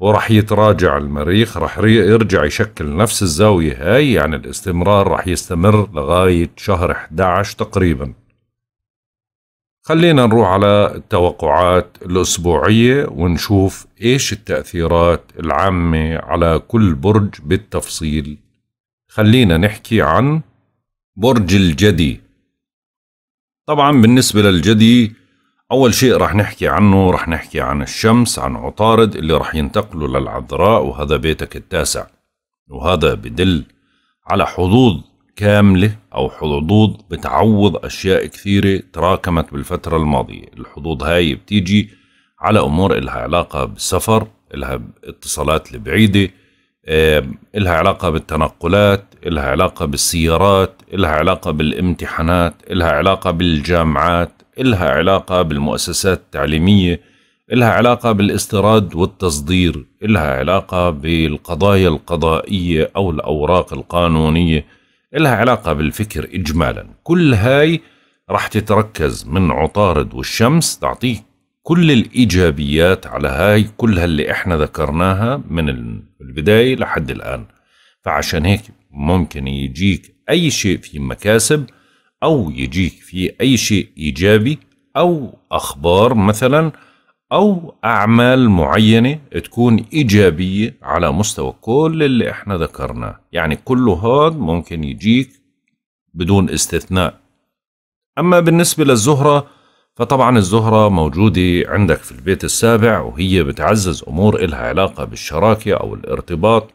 وراح يتراجع المريخ راح يرجع يشكل نفس الزاوية هاي يعني الاستمرار راح يستمر لغاية شهر 11 تقريبا خلينا نروح على التوقعات الأسبوعية ونشوف إيش التأثيرات العامة على كل برج بالتفصيل خلينا نحكي عن برج الجدي طبعا بالنسبة للجدي أول شيء رح نحكي عنه رح نحكي عن الشمس عن عطارد اللي رح ينتقلوا للعذراء وهذا بيتك التاسع وهذا بدل على حظوظ كاملة أو حظوظ بتعوض أشياء كثيرة تراكمت بالفترة الماضية الحظوظ هاي بتيجي على أمور إلها علاقة بالسفر إلها اتصالات البعيدة إلها علاقة بالتنقلات إلها علاقة بالسيارات إلها علاقة بالامتحانات إلها علاقة بالجامعات إلها علاقة بالمؤسسات التعليمية إلها علاقة بالاستيراد والتصدير إلها علاقة بالقضايا القضائية أو الأوراق القانونية إلها علاقة بالفكر إجمالا كل هاي رح تتركز من عطارد والشمس تعطيك كل الإيجابيات على هاي كلها اللي إحنا ذكرناها من البداية لحد الآن فعشان هيك ممكن يجيك أي شيء في مكاسب أو يجيك في أي شيء إيجابي أو أخبار مثلا أو أعمال معينة تكون إيجابية على مستوى كل اللي إحنا ذكرناه يعني كل هاد ممكن يجيك بدون استثناء أما بالنسبة للزهرة فطبعا الزهرة موجودة عندك في البيت السابع وهي بتعزز أمور إلها علاقة بالشراكة أو الارتباط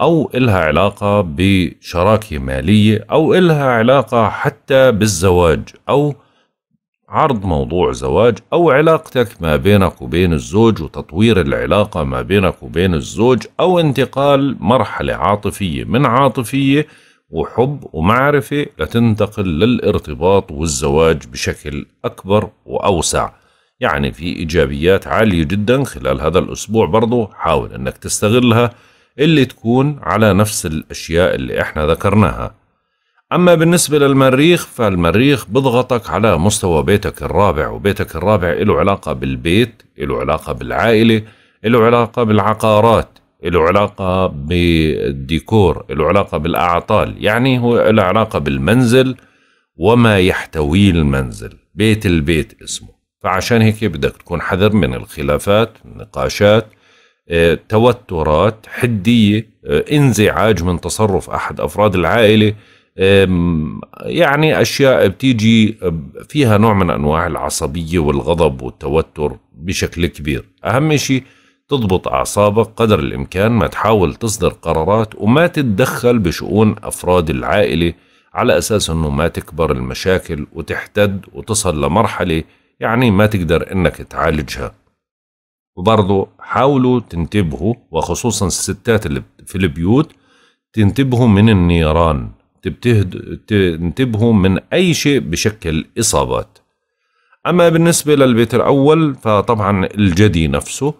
أو إلها علاقة بشراكة مالية أو إلها علاقة حتى بالزواج أو عرض موضوع زواج أو علاقتك ما بينك وبين الزوج وتطوير العلاقة ما بينك وبين الزوج أو انتقال مرحلة عاطفية من عاطفية وحب ومعرفة لتنتقل للارتباط والزواج بشكل أكبر وأوسع يعني في إيجابيات عالية جدا خلال هذا الأسبوع برضو حاول أنك تستغلها اللي تكون على نفس الأشياء اللي إحنا ذكرناها أما بالنسبة للمريخ فالمريخ بضغطك على مستوى بيتك الرابع وبيتك الرابع له علاقة بالبيت له علاقة بالعائلة له علاقة بالعقارات له علاقة بالديكور له علاقة بالأعطال يعني هو له علاقة بالمنزل وما يحتويه المنزل بيت البيت اسمه فعشان هيك بدك تكون حذر من الخلافات النقاشات توترات حدية آه، انزعاج من تصرف أحد أفراد العائلة يعني أشياء بتيجي فيها نوع من أنواع العصبية والغضب والتوتر بشكل كبير أهم شيء تضبط أعصابك قدر الإمكان ما تحاول تصدر قرارات وما تتدخل بشؤون أفراد العائلة على أساس أنه ما تكبر المشاكل وتحتد وتصل لمرحلة يعني ما تقدر أنك تعالجها وبرضه حاولوا تنتبهوا وخصوصا الستات اللي في البيوت تنتبهوا من النيران تبتهد... تنتبهوا من أي شيء بشكل إصابات أما بالنسبة للبيت الأول فطبعا الجدي نفسه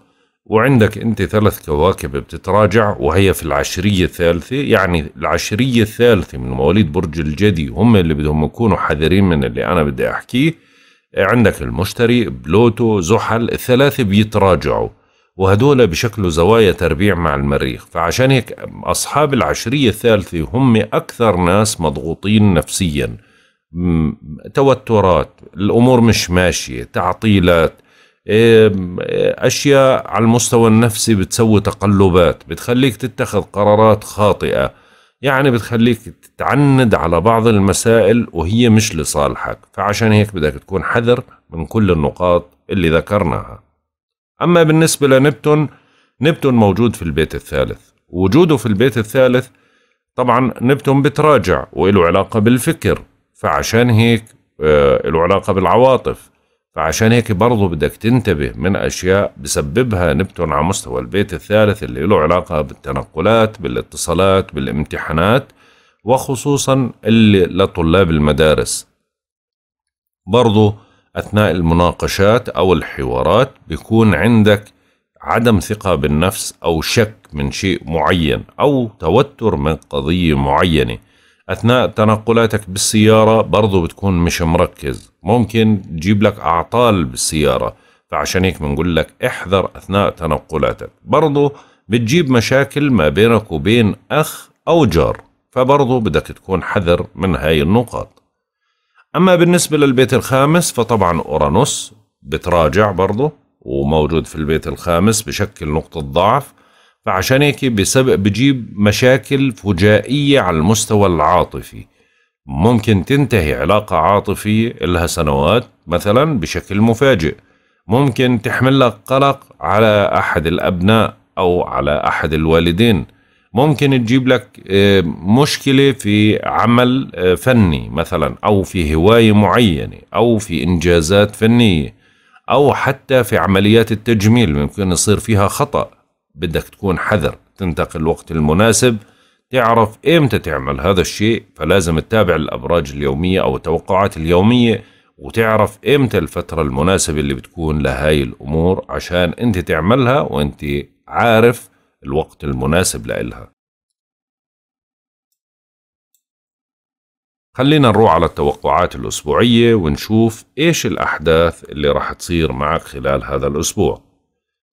وعندك أنت ثلاث كواكب بتتراجع وهي في العشرية الثالثة يعني العشرية الثالثة من مواليد برج الجدي هم اللي بدهم يكونوا حذرين من اللي أنا بدي أحكيه عندك المشتري بلوتو زحل الثلاثة بيتراجعوا وهدول بشكلوا زوايا تربيع مع المريخ فعشان هيك أصحاب العشرية الثالثة هم أكثر ناس مضغوطين نفسيا توترات الأمور مش ماشية تعطيلات أشياء على المستوى النفسي بتسوي تقلبات بتخليك تتخذ قرارات خاطئة يعني بتخليك تتعند على بعض المسائل وهي مش لصالحك فعشان هيك بدك تكون حذر من كل النقاط اللي ذكرناها أما بالنسبة لنبتون نبتون موجود في البيت الثالث وجوده في البيت الثالث طبعا نبتون بتراجع وله علاقة بالفكر فعشان هيك آه، له علاقة بالعواطف فعشان هيك برضه بدك تنتبه من أشياء بسببها نبتون على مستوى البيت الثالث اللي له علاقة بالتنقلات بالاتصالات بالامتحانات وخصوصا اللي لطلاب المدارس برضو أثناء المناقشات أو الحوارات بيكون عندك عدم ثقة بالنفس أو شك من شيء معين أو توتر من قضية معينة اثناء تنقلاتك بالسياره برضو بتكون مش مركز ممكن تجيب لك اعطال بالسياره فعشان هيك بنقول لك احذر اثناء تنقلاتك برضو بتجيب مشاكل ما بينك وبين اخ او جار فبرضو بدك تكون حذر من هاي النقاط اما بالنسبه للبيت الخامس فطبعا اورانوس بتراجع برضو وموجود في البيت الخامس بشكل نقطة ضعف فعشان هيك بسبب بجيب مشاكل فجائية على المستوى العاطفي ممكن تنتهي علاقة عاطفية لها سنوات مثلا بشكل مفاجئ ممكن تحمل لك قلق على أحد الأبناء أو على أحد الوالدين ممكن تجيب لك آه، مشكلة في عمل آه، فني مثلا أو في هواية معينة أو في إنجازات فنية أو حتى في عمليات التجميل ممكن يصير فيها خطأ بدك تكون حذر تنتقل الوقت المناسب تعرف إمتى تعمل هذا الشيء فلازم تتابع الأبراج اليومية أو التوقعات اليومية وتعرف إمتى الفترة المناسبة اللي بتكون لهاي الأمور عشان أنت تعملها وأنت عارف الوقت المناسب لإلها خلينا نروح على التوقعات الأسبوعية ونشوف إيش الأحداث اللي راح تصير معك خلال هذا الأسبوع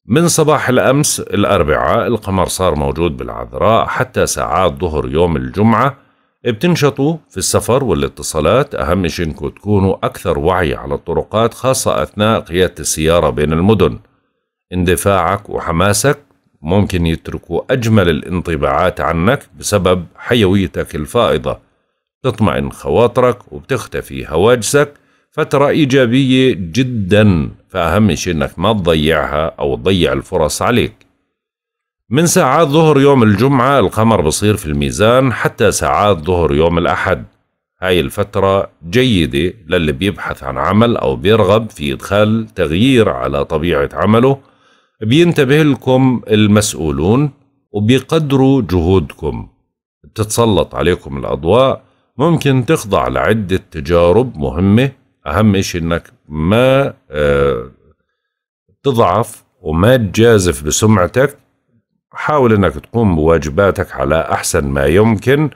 من صباح الأمس الأربعاء القمر صار موجود بالعذراء حتى ساعات ظهر يوم الجمعة بتنشطوا في السفر والاتصالات أهم شيء إنكم تكونوا أكثر وعي على الطرقات خاصة أثناء قيادة السيارة بين المدن اندفاعك وحماسك ممكن يتركوا أجمل الانطباعات عنك بسبب حيويتك الفائضة تطمئن خواطرك وبتختفي هواجسك فترة إيجابية جداً فأهم شيء إنك ما تضيعها أو تضيع الفرص عليك من ساعات ظهر يوم الجمعة القمر بصير في الميزان حتى ساعات ظهر يوم الأحد هاي الفترة جيدة للي بيبحث عن عمل أو بيرغب في إدخال تغيير على طبيعة عمله بينتبه لكم المسؤولون وبيقدروا جهودكم بتتسلط عليكم الأضواء ممكن تخضع لعدة تجارب مهمة اهم شيء انك ما آه، تضعف وما تجازف بسمعتك حاول انك تقوم بواجباتك على احسن ما يمكن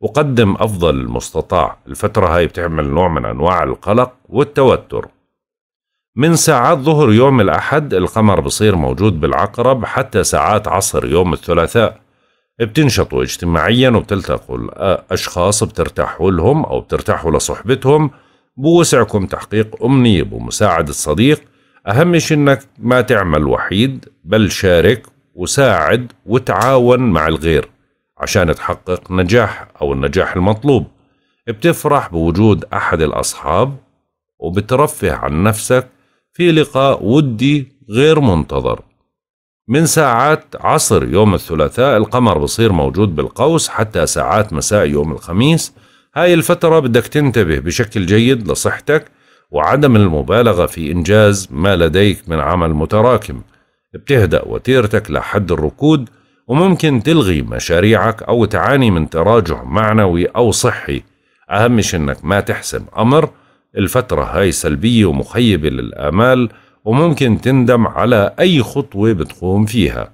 وقدم افضل المستطاع الفتره هاي بتعمل نوع من انواع القلق والتوتر من ساعات ظهر يوم الأحد القمر بصير موجود بالعقرب حتى ساعات عصر يوم الثلاثاء بتنشطوا اجتماعيا وبتلتقوا الأشخاص بترتاحوا لهم أو بترتاحوا لصحبتهم بوسعكم تحقيق أمنية بمساعدة صديق أهم شي إنك ما تعمل وحيد بل شارك وساعد وتعاون مع الغير عشان تحقق نجاح أو النجاح المطلوب بتفرح بوجود أحد الأصحاب وبترفه عن نفسك في لقاء ودي غير منتظر من ساعات عصر يوم الثلاثاء القمر بصير موجود بالقوس حتى ساعات مساء يوم الخميس هاي الفترة بدك تنتبه بشكل جيد لصحتك وعدم المبالغة في إنجاز ما لديك من عمل متراكم بتهدأ وتيرتك لحد الركود وممكن تلغي مشاريعك أو تعاني من تراجع معنوي أو صحي أهم شي إنك ما تحسم أمر الفترة هاي سلبية ومخيبة للآمال وممكن تندم على أي خطوة بتقوم فيها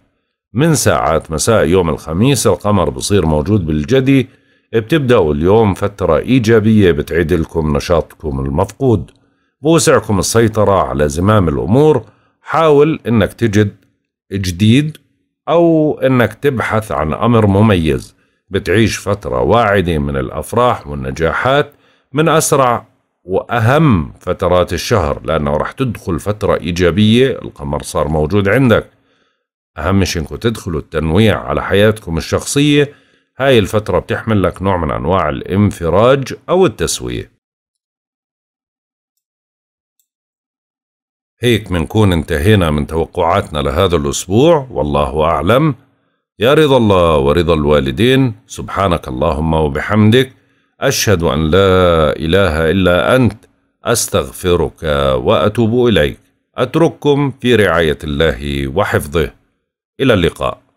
من ساعات مساء يوم الخميس القمر بصير موجود بالجدي بتبدأوا اليوم فترة إيجابية بتعيد لكم نشاطكم المفقود بوسعكم السيطرة على زمام الأمور حاول أنك تجد جديد أو أنك تبحث عن أمر مميز بتعيش فترة واعدة من الأفراح والنجاحات من أسرع وأهم فترات الشهر لأنه رح تدخل فترة إيجابية القمر صار موجود عندك أهم شيء أنكم تدخلوا التنويع على حياتكم الشخصية هاي الفترة بتحمل لك نوع من أنواع الانفراج أو التسوية هيك منكون انتهينا من توقعاتنا لهذا الأسبوع والله أعلم يا رضا الله ورضا الوالدين سبحانك اللهم وبحمدك أشهد أن لا إله إلا أنت أستغفرك وأتوب إليك أترككم في رعاية الله وحفظه إلى اللقاء